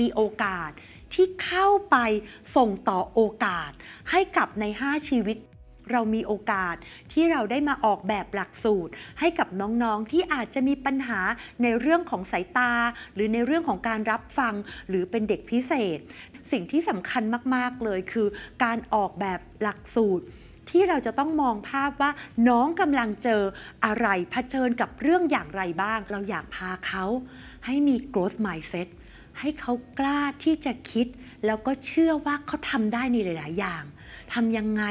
มีโอกาสที่เข้าไปส่งต่อโอกาส ให้กับใน 5 ชีวิต เรามีโอกาสที่เราได้มาออกแบบหลักสูตรให้กับน้องๆที่อาจจะมีปัญหาในเรื่องของสายตา หรือในเรื่องของการรับฟัง หรือเป็นเด็กพิเศษ สิ่งที่สำคัญมากๆเลยคือ การออกแบบหลักสูตร ที่เราจะต้องมองภาพว่าน้องกำลังเจออะไรเผชิญกับเรื่องอย่างไรบ้าง เราอยากพาเขาให้มี growth mindset ให้เขากล้าที่จะคิด แล้วก็เชื่อว่าเขาทำได้ในหลายๆ อย่างทำยังไง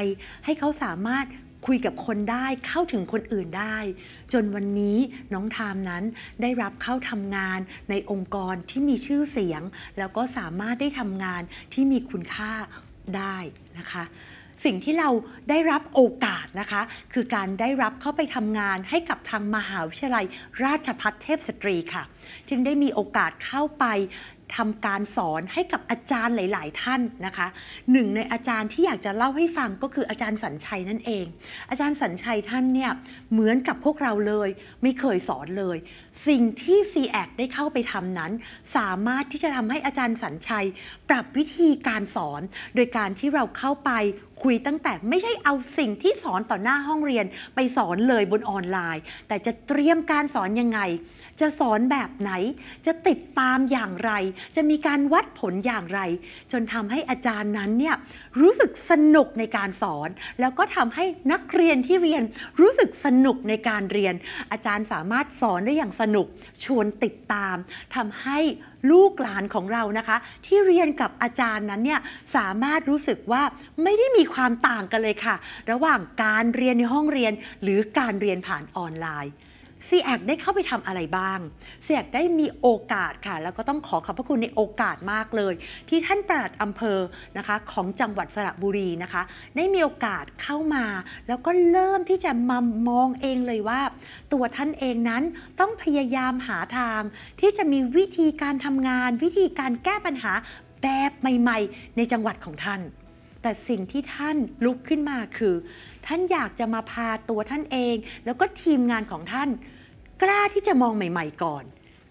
ให้เขาสามารถคุยกับคนได้ เข้าถึงคนอื่นได้ จนวันนี้น้องทามนั้นได้รับเข้าทำงานในองค์กรที่มีชื่อเสียง แล้วก็สามารถได้ทำงานที่มีคุณค่าได้นะคะสิ่งที่เราได้รับโอกาสนะคะ คือการได้รับเข้าไปทำงานให้กับทางมหาวิทยาลัย ราชพัฒเทพสตรีค่ะจึงได้มีโอกาสเข้าไปทำการสอนให้กับอาจารย์หลาย ๆ ท่านนะคะหนึ่งในอาจารย์ที่อยากจะเล่าให้ฟังก็คืออาจารย์สัญชัยนั่นเอง อาจารย์สัญชัยท่านเนี่ยเหมือนกับพวกเราเลย ไม่เคยสอนเลย สิ่งที่ c ีแอได้เข้าไปทำนั้น สามารถที่จะทำให้อาจารย์สัญชัย ปรับวิธีการสอน โดยการที่เราเข้าไป คุยตั้งแต่ ไม่ใช่เอาสิ่งที่สอนต่อหน้าห้องเรียนไปสอนเลยบนออนไลน์ แต่จะเตรียมการสอนยังไงจะสอนแบบไหน จะติดตามอย่างไร จะมีการวัดผลอย่างไร จนทำให้อาจารย์นั้นเนี่ยรู้สึกสนุกในการสอน แล้วก็ทำให้นักเรียนที่เรียนรู้สึกสนุกในการเรียน อาจารย์สามารถสอนได้อย่างสนุก ชวนติดตาม ทำให้ลูกหลานของเรานะคะที่เรียนกับอาจารย์นั้นเนี่ยสามารถรู้สึกว่าไม่ได้มีความต่างกันเลยค่ะ ระหว่างการเรียนในห้องเรียน หรือการเรียนผ่านออนไลน์ c ีแได้เข้าไปทำอะไรบ้าง c ีแได้มีโอกาสค่ะ แล้วก็ต้องขอขอบพระคุณในโอกาสมากเลย ที่ท่านปลัดอำเภอ นะคะของจังหวัดสระบุรีนะคะ ได้มีโอกาสเข้ามา แล้วก็เริ่มที่จะมามองเองเลยว่า ตัวท่านเองนั้นต้องพยายามหาทาง ที่จะมีวิธีการทำงาน วิธีการแก้ปัญหาแบบใหม่ๆ ในจังหวัดของท่านแต่สิ่งที่ท่านลุกขึ้นมาคือ ท่านอยากจะมาพาตัวท่านเอง แล้วก็ทีมงานของท่าน กล้าที่จะมองใหม่ๆก่อน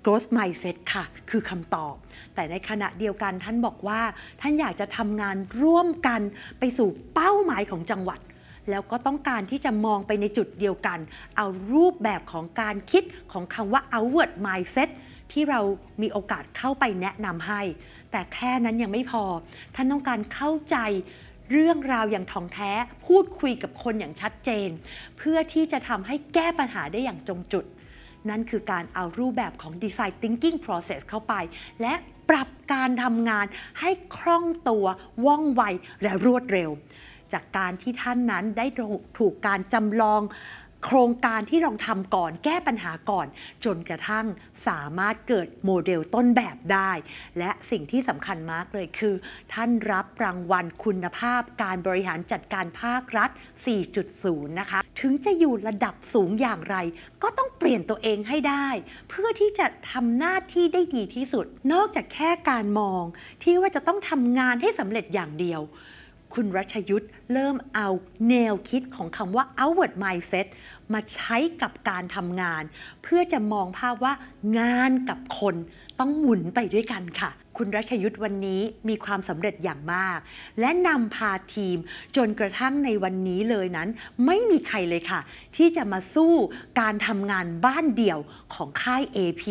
growth mindset ค่ะคือคำตอบ แต่ในขณะเดียวกันท่านบอกว่า ท่านอยากจะทำงานร่วมกันไปสู่เป้าหมายของจังหวัด แล้วก็ต้องการที่จะมองไปในจุดเดียวกัน เอารูปแบบของการคิดของคำว่า outward mindset ที่เรามีโอกาสเข้าไปแนะนำให้แต่แค่นั้นยังไม่พอ ท่านต้องการเข้าใจเรื่องราวอย่างท่องแท้ พูดคุยกับคนอย่างชัดเจน เพื่อที่จะทำให้แก้ปัญหาได้อย่างจงจุด นั่นคือการเอารูปแบบของ Design Thinking Process เข้าไป และปรับการทำงานให้คล่องตัว ว่องไว และรวดเร็ว จากการที่ท่านนั้นได้ถูกการจำลองโครงการที่ลองทำก่อนแก้ปัญหาก่อน จนกระทั่งสามารถเกิดโมเดลต้นแบบได้ และสิ่งที่สำคัญมากเลยคือ ท่านรับรางวัลคุณภาพการบริหารจัดการภาครัฐ 4.0 นะคะถึงจะอยู่ระดับสูงอย่างไร ก็ต้องเปลี่ยนตัวเองให้ได้ เพื่อที่จะทำหน้าที่ได้ดีที่สุด นอกจากแค่การมองที่ว่าจะต้องทำงานให้สำเร็จอย่างเดียวคุณรัชยุทธ์เริ่มเอาแนวคิดของคำว่า outward mindset มาใช้กับการทำงาน เพื่อจะมองภาพว่างานกับคนต้องหมุนไปด้วยกันค่ะคุณรัชยุทธ์วันนี้มีความสำเร็จอย่างมาก และนำพาทีมจนกระทั่งในวันนี้เลยนั้น ไม่มีใครเลยค่ะ ที่จะมาสู้การทำงานบ้านเดี่ยวของค่าย AP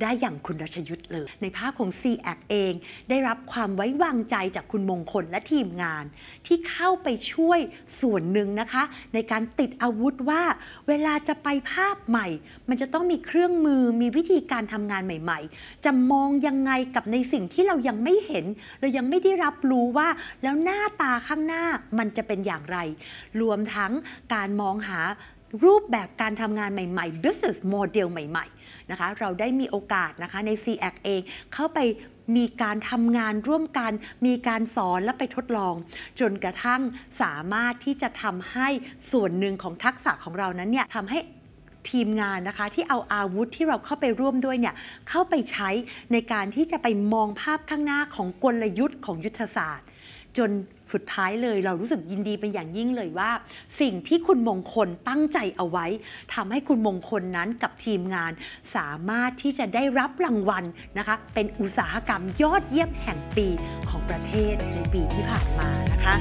ได้อย่างคุณรัชยุทธ์เลย ในภาพของ c ีแอเอง ได้รับความไว้วางใจจากคุณมงคลและทีมงานที่เข้าไปช่วยส่วนหนึ่งนะคะ ในการติดอาวุธว่า เวลาจะไปภาพใหม่ มันจะต้องมีเครื่องมือมีวิธีการทำงานใหม่ ๆจะมองยังไงกับในสิ่งที่เรายังไม่เห็นเรายังไม่ได้รับรู้ว่าแล้วหน้าตาข้างหน้ามันจะเป็นอย่างไร รวมทั้งการมองหารูปแบบการทำงานใหม่ ๆ business model ใหม่ๆนะคะเราได้มีโอกาสนะคะใน CAC เองเข้าไปมีการทำงานร่วมกันมีการสอนและไปทดลอง จนกระทั่งสามารถที่จะทำให้ส่วนหนึ่งของทักษะของเรานั้นเนี่ยทำให้ทีมงานนะคะที่เอาอาวุธที่เราเข้าไปร่วมด้วยเนี่ยเข้าไปใช้ในการที่จะไปมองภาพข้างหน้าของกลยุทธ์ของยุทธศาสตร์ จนสุดท้ายเลยเรารู้สึกยินดีเป็นอย่างยิ่งเลยว่าสิ่งที่คุณมงคลตั้งใจเอาไว้ทำให้คุณมงคลนั้นกับทีมงาน สามารถที่จะได้รับรางวัลนะคะเป็นอุตสาหกรรมยอดเยี่ยมแห่งปีของประเทศในปีที่ผ่านมานะคะ